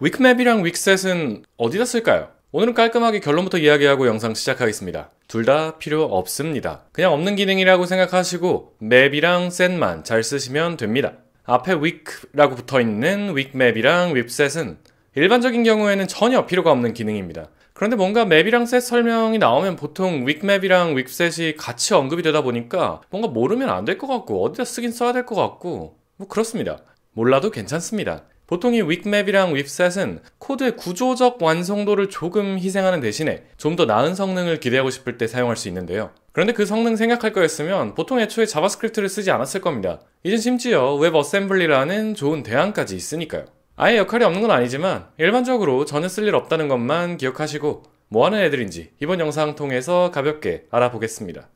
위크맵이랑 윅셋은 어디다 쓸까요? 오늘은 깔끔하게 결론부터 이야기하고 영상 시작하겠습니다. 둘 다 필요 없습니다. 그냥 없는 기능이라고 생각하시고 맵이랑 셋만 잘 쓰시면 됩니다. 앞에 위크라고 붙어있는 위크맵이랑 웹셋은 일반적인 경우에는 전혀 필요가 없는 기능입니다. 그런데 뭔가 맵이랑 셋 설명이 나오면 보통 윅맵이랑 윅셋이 같이 언급이 되다 보니까 뭔가 모르면 안 될 것 같고 어디다 쓰긴 써야 될 것 같고 뭐 그렇습니다. 몰라도 괜찮습니다. 보통 이윗맵이랑윗셋은 코드의 구조적 완성도를 조금 희생하는 대신에 좀 더 나은 성능을 기대하고 싶을 때 사용할 수 있는데요. 그런데 그 성능 생각할 거였으면 보통 애초에 자바스크립트를 쓰지 않았을 겁니다. 이젠 심지어 웹어셈블리라는 좋은 대안까지 있으니까요. 아예 역할이 없는 건 아니지만 일반적으로 전혀 쓸 일 없다는 것만 기억하시고 뭐하는 애들인지 이번 영상 통해서 가볍게 알아보겠습니다.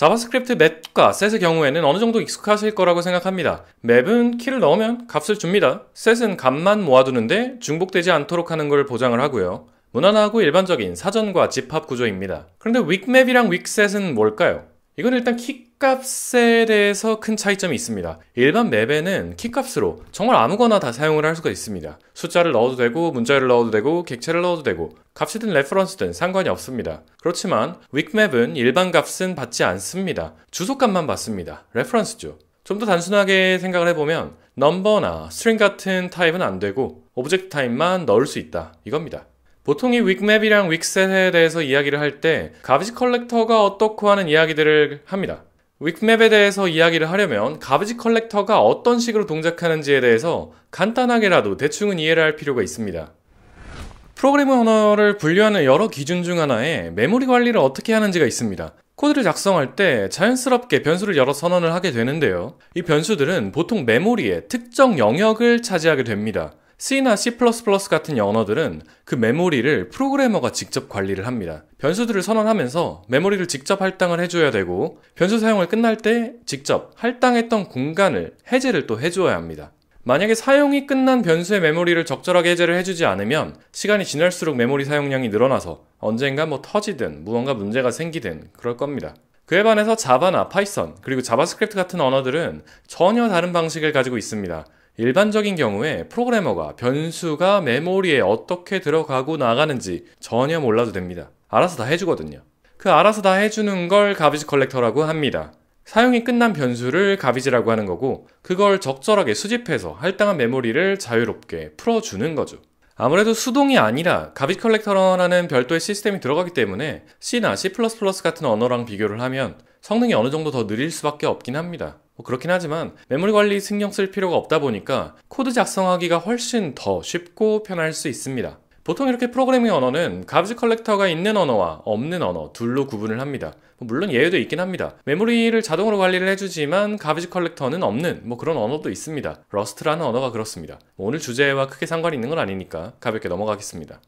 자바스크립트 맵과 셋의 경우에는 어느 정도 익숙하실 거라고 생각합니다. 맵은 키를 넣으면 값을 줍니다. 셋은 값만 모아두는데 중복되지 않도록 하는 걸 보장을 하고요. 무난하고 일반적인 사전과 집합 구조입니다. 그런데 윅맵이랑 윅셋은 뭘까요? 이건 일단 키값에 대해서 큰 차이점이 있습니다. 일반 맵에는 키값으로 정말 아무거나 다 사용을 할 수가 있습니다. 숫자를 넣어도 되고 문자를 넣어도 되고 객체를 넣어도 되고 값이든 레퍼런스든 상관이 없습니다. 그렇지만 윅맵은 일반 값은 받지 않습니다. 주소값만 받습니다. 레퍼런스죠. 좀 더 단순하게 생각을 해보면 넘버나 스트링 같은 타입은 안 되고 오브젝트 타입만 넣을 수 있다 이겁니다. 보통 이 윅맵이랑 윅셋에 대해서 이야기를 할 때 가비지 컬렉터가 어떻고 하는 이야기들을 합니다. 윅맵에 대해서 이야기를 하려면 가비지 컬렉터가 어떤 식으로 동작하는지에 대해서 간단하게라도 대충은 이해를 할 필요가 있습니다. 프로그램밍 언어를 분류하는 여러 기준 중 하나에 메모리 관리를 어떻게 하는지가 있습니다. 코드를 작성할 때 자연스럽게 변수를 여러 선언을 하게 되는데요. 이 변수들은 보통 메모리의 특정 영역을 차지하게 됩니다. C나 C++ 같은 언어들은 그 메모리를 프로그래머가 직접 관리를 합니다. 변수들을 선언하면서 메모리를 직접 할당을 해줘야 되고 변수 사용을 끝날 때 직접 할당했던 공간을 해제를 또 해줘야 합니다. 만약에 사용이 끝난 변수의 메모리를 적절하게 해제를 해주지 않으면 시간이 지날수록 메모리 사용량이 늘어나서 언젠가 뭐 터지든 무언가 문제가 생기든 그럴 겁니다. 그에 반해서 자바나 파이썬 그리고 자바스크립트 같은 언어들은 전혀 다른 방식을 가지고 있습니다. 일반적인 경우에 프로그래머가 변수가 메모리에 어떻게 들어가고 나가는지 전혀 몰라도 됩니다. 알아서 다 해주거든요. 그 알아서 다 해주는 걸 가비지 컬렉터라고 합니다. 사용이 끝난 변수를 가비지라고 하는 거고 그걸 적절하게 수집해서 할당한 메모리를 자유롭게 풀어주는 거죠. 아무래도 수동이 아니라 가비지 컬렉터라는 별도의 시스템이 들어가기 때문에 C나 C++ 같은 언어랑 비교를 하면 성능이 어느 정도 더 느릴 수밖에 없긴 합니다. 뭐 그렇긴 하지만 메모리 관리 신경 쓸 필요가 없다 보니까 코드 작성하기가 훨씬 더 쉽고 편할 수 있습니다. 보통 이렇게 프로그래밍 언어는 가비지 컬렉터가 있는 언어와 없는 언어 둘로 구분을 합니다. 뭐 물론 예외도 있긴 합니다. 메모리를 자동으로 관리를 해주지만 가비지 컬렉터는 없는 뭐 그런 언어도 있습니다. 러스트라는 언어가 그렇습니다. 뭐 오늘 주제와 크게 상관이 있는 건 아니니까 가볍게 넘어가겠습니다.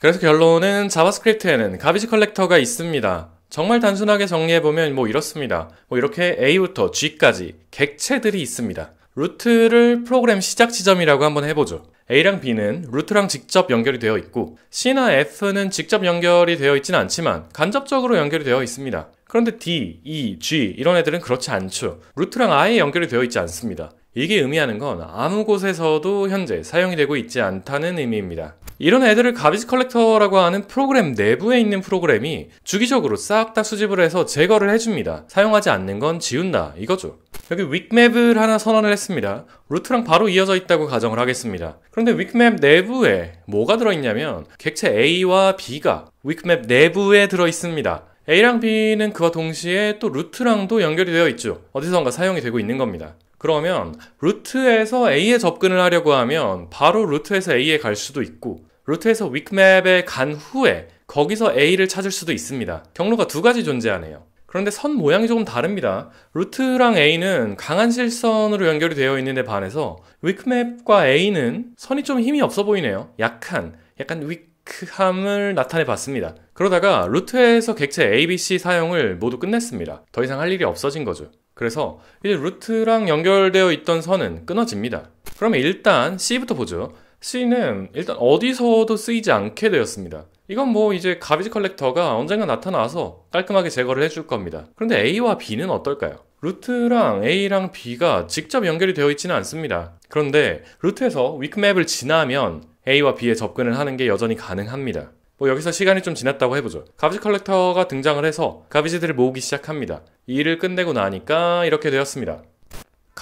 그래서 결론은 자바스크립트에는 가비지 컬렉터가 있습니다. 정말 단순하게 정리해보면 뭐 이렇습니다. 뭐 이렇게 A부터 G까지 객체들이 있습니다. 루트를 프로그램 시작 지점이라고 한번 해보죠. A랑 B는 루트랑 직접 연결이 되어 있고 C나 F는 직접 연결이 되어 있진 않지만 간접적으로 연결이 되어 있습니다. 그런데 D, E, G 이런 애들은 그렇지 않죠. 루트랑 아예 연결이 되어 있지 않습니다. 이게 의미하는 건 아무 곳에서도 현재 사용이 되고 있지 않다는 의미입니다. 이런 애들을 가비지 컬렉터라고 하는 프로그램 내부에 있는 프로그램이 주기적으로 싹 다 수집을 해서 제거를 해줍니다. 사용하지 않는 건 지운다 이거죠. 여기 윅맵을 하나 선언을 했습니다. 루트랑 바로 이어져 있다고 가정을 하겠습니다. 그런데 윅맵 내부에 뭐가 들어있냐면 객체 A와 B가 윅맵 내부에 들어있습니다. A랑 B는 그와 동시에 또 루트랑도 연결이 되어 있죠. 어디선가 사용이 되고 있는 겁니다. 그러면 루트에서 A에 접근을 하려고 하면 바로 루트에서 A에 갈 수도 있고 루트에서 위크맵에간 후에 거기서 A를 찾을 수도 있습니다. 경로가 두 가지 존재하네요. 그런데 선 모양이 조금 다릅니다. 루트랑 A는 강한 실선으로 연결이 되어 있는데 반해서 위크맵과 A는 선이 좀 힘이 없어 보이네요. 약한, 약간 위크함을 나타내 봤습니다. 그러다가 루트에서 객체 ABC 사용을 모두 끝냈습니다. 더 이상 할 일이 없어진 거죠. 그래서 이제 루트랑 연결되어 있던 선은 끊어집니다. 그러면 일단 C부터 보죠. C는 일단 어디서도 쓰이지 않게 되었습니다. 이건 뭐 이제 가비지 컬렉터가 언젠가 나타나서 깔끔하게 제거를 해줄 겁니다. 그런데 A와 B는 어떨까요? 루트랑 A랑 B가 직접 연결이 되어 있지는 않습니다. 그런데 루트에서 위크맵을 지나면 A와 B에 접근을 하는 게 여전히 가능합니다. 뭐 여기서 시간이 좀 지났다고 해보죠. 가비지 컬렉터가 등장을 해서 가비지들을 모으기 시작합니다. 이 일을 끝내고 나니까 이렇게 되었습니다.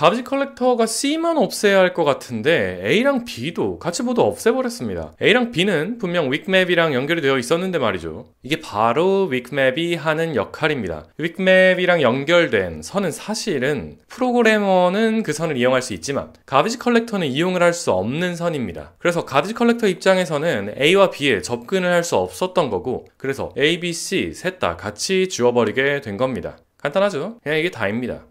가비지 컬렉터가 C만 없애야 할 것 같은데 A랑 B도 같이 모두 없애버렸습니다. A랑 B는 분명 윅맵이랑 연결이 되어 있었는데 말이죠. 이게 바로 윅맵이 하는 역할입니다. 윅맵이랑 연결된 선은 사실은 프로그래머는 그 선을 이용할 수 있지만 가비지 컬렉터는 이용을 할 수 없는 선입니다. 그래서 가비지 컬렉터 입장에서는 A와 B에 접근을 할 수 없었던 거고 그래서 A, B, C 셋 다 같이 지워버리게 된 겁니다. 간단하죠? 그냥 이게 다입니다.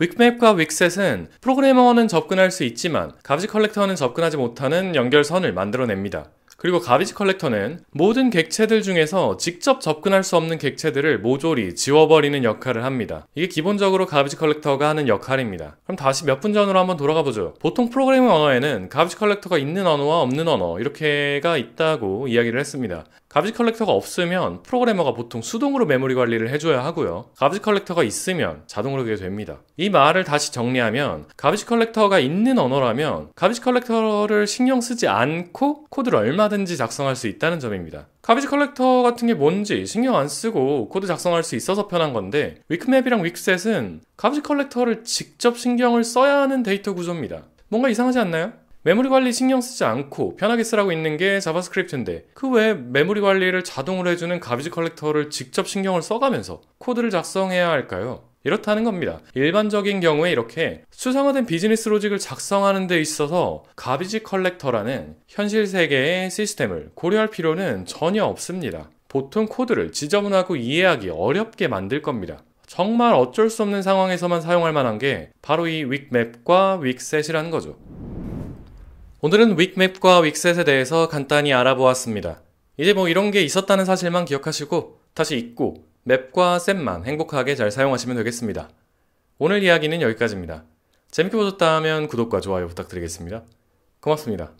윅맵과 윅셋은 프로그래머는 접근할 수 있지만 가비지 컬렉터는 접근하지 못하는 연결선을 만들어냅니다. 그리고 가비지 컬렉터는 모든 객체들 중에서 직접 접근할 수 없는 객체들을 모조리 지워버리는 역할을 합니다. 이게 기본적으로 가비지 컬렉터가 하는 역할입니다. 그럼 다시 몇 분 전으로 한번 돌아가 보죠. 보통 프로그래밍 언어에는 가비지 컬렉터가 있는 언어와 없는 언어 이렇게가 있다고 이야기를 했습니다. 가비지 컬렉터가 없으면 프로그래머가 보통 수동으로 메모리 관리를 해줘야 하고요. 가비지 컬렉터가 있으면 자동으로 그게 됩니다. 이 말을 다시 정리하면 가비지 컬렉터가 있는 언어라면 가비지 컬렉터를 신경 쓰지 않고 코드를 얼마든지 작성할 수 있다는 점입니다. 가비지 컬렉터 같은 게 뭔지 신경 안 쓰고 코드 작성할 수 있어서 편한 건데 위크맵이랑 위크셋은 가비지 컬렉터를 직접 신경을 써야 하는 데이터 구조입니다. 뭔가 이상하지 않나요? 메모리 관리 신경 쓰지 않고 편하게 쓰라고 있는 게 자바스크립트인데 그 외 메모리 관리를 자동으로 해주는 가비지 컬렉터를 직접 신경을 써가면서 코드를 작성해야 할까요? 이렇다는 겁니다. 일반적인 경우에 이렇게 수상화된 비즈니스 로직을 작성하는 데 있어서 가비지 컬렉터라는 현실 세계의 시스템을 고려할 필요는 전혀 없습니다. 보통 코드를 지저분하고 이해하기 어렵게 만들 겁니다. 정말 어쩔 수 없는 상황에서만 사용할 만한 게 바로 이 윅맵과 윅셋이라는 거죠. 오늘은 윅맵과 윅셋에 대해서 간단히 알아보았습니다. 이제 뭐 이런 게 있었다는 사실만 기억하시고 다시 잊고 맵과 셋만 행복하게 잘 사용하시면 되겠습니다. 오늘 이야기는 여기까지입니다. 재밌게 보셨다면 구독과 좋아요 부탁드리겠습니다. 고맙습니다.